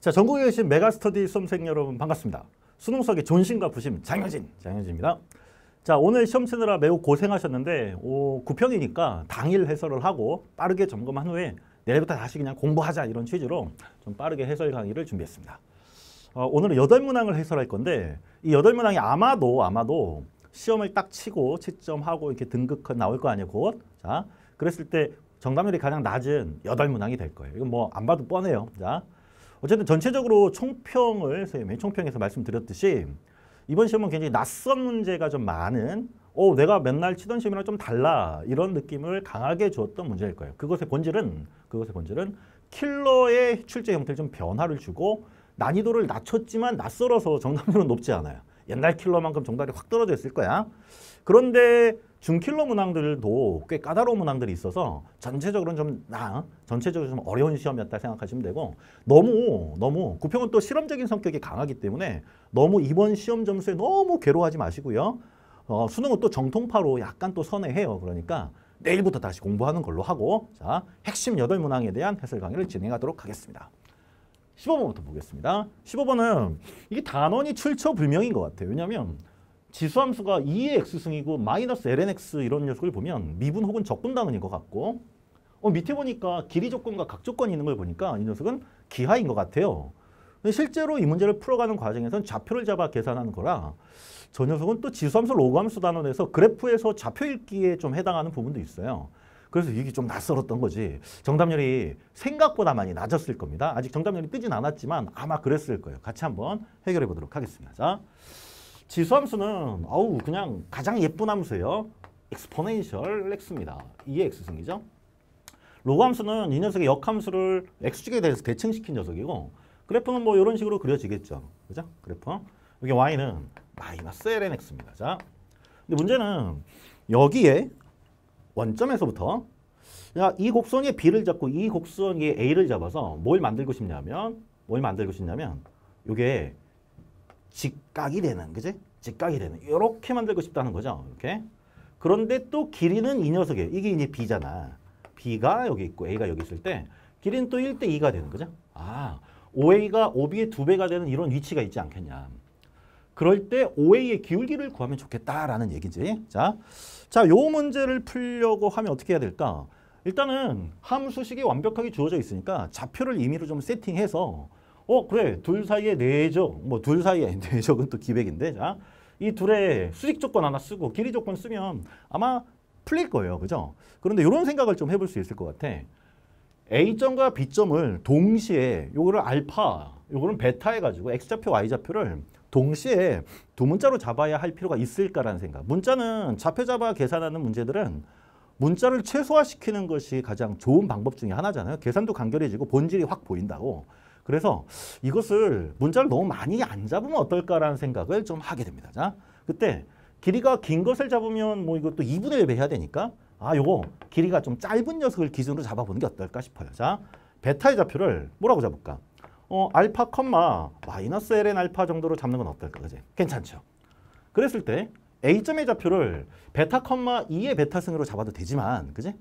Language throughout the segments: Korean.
자, 전국에 계신 메가스터디 수험생 여러분 반갑습니다. 수능수학의 존심과 부심 장현진, 장현진입니다. 자, 오늘 시험 치느라 매우 고생하셨는데 오, 구평이니까 당일 해설을 하고 빠르게 점검한 후에 내일부터 다시 그냥 공부하자 이런 취지로 좀 빠르게 해설 강의를 준비했습니다. 어, 오늘은 여덟 문항을 해설할 건데 이 여덟 문항이 아마도 아마도 시험을 딱 치고 채점하고 이렇게 등급컷 나올 거 아니에요 곧. 자, 그랬을 때 정답률이 가장 낮은 여덟 문항이 될 거예요. 이건 뭐 안 봐도 뻔해요. 자, 어쨌든 전체적으로 총평을 선생님 총평에서 말씀드렸듯이 이번 시험은 굉장히 낯선 문제가 좀 많은 어, 내가 맨날 치던 시험이랑 좀 달라 이런 느낌을 강하게 주었던 문제일 거예요. 그것의 본질은 그것의 본질은 킬러의 출제 형태좀 변화를 주고 난이도를 낮췄지만 낯설어서 정답률은 높지 않아요. 옛날 킬러만큼 정답이 확 떨어져 있을 거야. 그런데 중킬러 문항들도 꽤 까다로운 문항들이 있어서 전체적으로는 좀 나, 전체적으로 좀 어려운 시험이었다 생각하시면 되고 너무 너무 구평은 또 실험적인 성격이 강하기 때문에 너무 이번 시험 점수에 너무 괴로워하지 마시고요. 어, 수능은 또 정통파로 약간 또 선회해요. 그러니까 내일부터 다시 공부하는 걸로 하고 자 핵심 여덟 문항에 대한 해설 강의를 진행하도록 하겠습니다. 15번부터 보겠습니다. 15번은 이게 단원이 출처 불명인 것 같아요. 왜냐하면 지수함수가 2의 x승이고 마이너스 lnx 이런 녀석을 보면 미분 혹은 적분 단원인것 같고 어, 밑에 보니까 길이 조건과 각 조건이 있는 걸 보니까 이 녀석은 기하인 것 같아요. 근데 실제로 이 문제를 풀어가는 과정에선 좌표를 잡아 계산하는 거라 저 녀석은 또 지수함수 로그함수 단원에서 그래프에서 좌표 읽기에 좀 해당하는 부분도 있어요. 그래서 이게 좀 낯설었던 거지. 정답률이 생각보다 많이 낮았을 겁니다. 아직 정답률이 뜨진 않았지만 아마 그랬을 거예요. 같이 한번 해결해 보도록 하겠습니다. 자. 지수함수는 아우 그냥 가장 예쁜 함수예요. 엑스포네이셜 x입니다. 이게 x승이죠. 로그 함수는 이 녀석의 역함수를 x축에 대해서 대칭시킨 녀석이고 그래프는 뭐 이런 식으로 그려지겠죠. 그죠? 그래프. 여기 y는 마이너스 lnx입니다. 자, 근데 문제는 여기에 원점에서부터 야, 이 곡선의 b를 잡고 이 곡선의 a를 잡아서 뭘 만들고 싶냐면 뭘 만들고 싶냐면 이게 직각이 되는, 그지? 직각이 되는. 이렇게 만들고 싶다는 거죠. 이렇게. 그런데 또 길이는 이 녀석이에요. 이게 이제 B잖아. B가 여기 있고 A가 여기 있을 때 길이는 또 1대 2가 되는 거죠. 아, OA가 OB의 두배가 되는 이런 위치가 있지 않겠냐. 그럴 때 OA의 기울기를 구하면 좋겠다라는 얘기지. 자, 자, 요 문제를 풀려고 하면 어떻게 해야 될까? 일단은 함수식이 완벽하게 주어져 있으니까 좌표를 임의로 좀 세팅해서 어 그래 둘 사이에 내적 뭐 둘 사이에 내적은 또 기백인데 자, 이 둘의 수직 조건 하나 쓰고 길이 조건 쓰면 아마 풀릴 거예요 그죠 그런데 이런 생각을 좀 해볼 수 있을 것 같아 A점과 B점을 동시에 요거를 알파 요거는 베타 해가지고 X좌표 Y좌표를 동시에 두 문자로 잡아야 할 필요가 있을까라는 생각 문자는 좌표 잡아 계산하는 문제들은 문자를 최소화시키는 것이 가장 좋은 방법 중에 하나잖아요 계산도 간결해지고 본질이 확 보인다고 그래서 이것을 문자를 너무 많이 안 잡으면 어떨까라는 생각을 좀 하게 됩니다. 자, 그때 길이가 긴 것을 잡으면 뭐 이것도 2분의 1 해야 되니까 아, 요거 길이가 좀 짧은 녀석을 기준으로 잡아보는 게 어떨까 싶어요. 자, 베타의 좌표를 뭐라고 잡을까? 어, 알파 컴마 마이너스 ln 알파 정도로 잡는 건 어떨까? 그지? 괜찮죠? 그랬을 때 A점의 좌표를 베타 컴마 2의 베타승으로 잡아도 되지만 그지?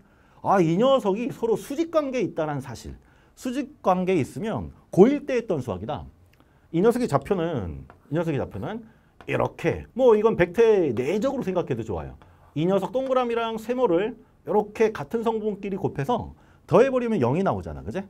아, 이 녀석이 서로 수직관계에 있다는 사실 수직 관계에 있으면 고1 때 했던 수학이다. 이 녀석의 좌표는 이 녀석의 좌표는 이렇게 뭐 이건 백태 내적으로 생각해도 좋아요. 이 녀석 동그라미랑 세모를 이렇게 같은 성분끼리 곱해서 더해버리면 0이 나오잖아. 그제?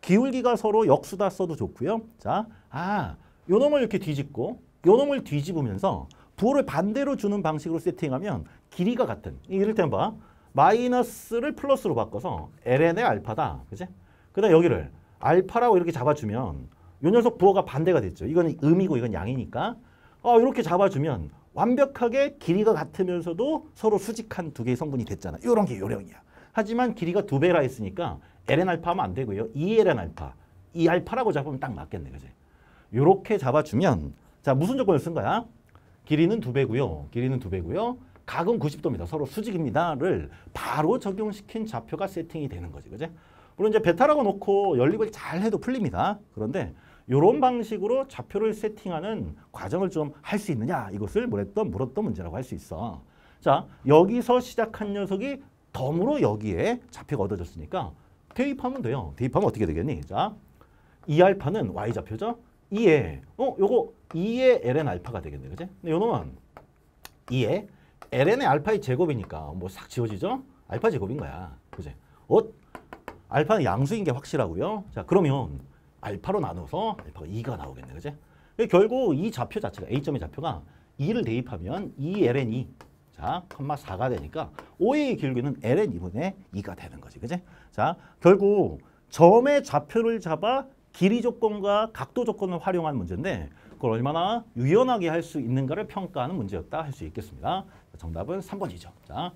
기울기가 서로 역수다 써도 좋고요. 자, 아, 요 놈을 이렇게 뒤집고 요 놈을 뒤집으면서 부호를 반대로 주는 방식으로 세팅하면 길이가 같은. 이를테면 봐. 마이너스를 플러스로 바꿔서 ln의 알파다. 그지? 그다음 여기를 알파라고 이렇게 잡아주면 요 녀석 부호가 반대가 됐죠. 이건 음이고 이건 양이니까 어, 이렇게 잡아주면 완벽하게 길이가 같으면서도 서로 수직한 두 개의 성분이 됐잖아. 요런 게 요령이야. 하지만 길이가 두 배라 했으니까 ln 알파 하면 안 되고요. 2ln 알파. 2알파라고 잡으면 딱 맞겠네. 그지? 요렇게 잡아주면 자 무슨 조건을 쓴 거야? 길이는 두 배고요. 길이는 두 배고요. 각은 90도입니다. 서로 수직입니다를 바로 적용시킨 좌표가 세팅이 되는 거지. 그지? 물론 이제 베타라고 놓고 연립을 잘 해도 풀립니다. 그런데 이런 방식으로 좌표를 세팅하는 과정을 좀 할 수 있느냐 이것을 물었던, 물었던 문제라고 할 수 있어. 자 여기서 시작한 녀석이 덤으로 여기에 좌표가 얻어졌으니까 대입하면 돼요. 대입하면 어떻게 되겠니? 자 2알파는 y좌표죠. 2에 어 요거 2에 ln 알파가 되겠네 그지? 근데 요놈은 2에 ln의 알파의 제곱이니까 뭐 싹 지워지죠? 알파 제곱인 거야. 그지? 어 알파는 양수인 게 확실하고요. 자 그러면 알파로 나눠서 알파가 2가 나오겠네. 그지? 결국 이 좌표 자체가 A점의 좌표가 2를 대입하면 2ln이 자, 콤마 4가 되니까 5의 길기는 ln2분의 2가 되는 거지. 그지? 자, 결국 점의 좌표를 잡아 길이 조건과 각도 조건을 활용한 문제인데 그걸 얼마나 유연하게 할 수 있는가를 평가하는 문제였다 할 수 있겠습니다. 정답은 3번이죠. 자.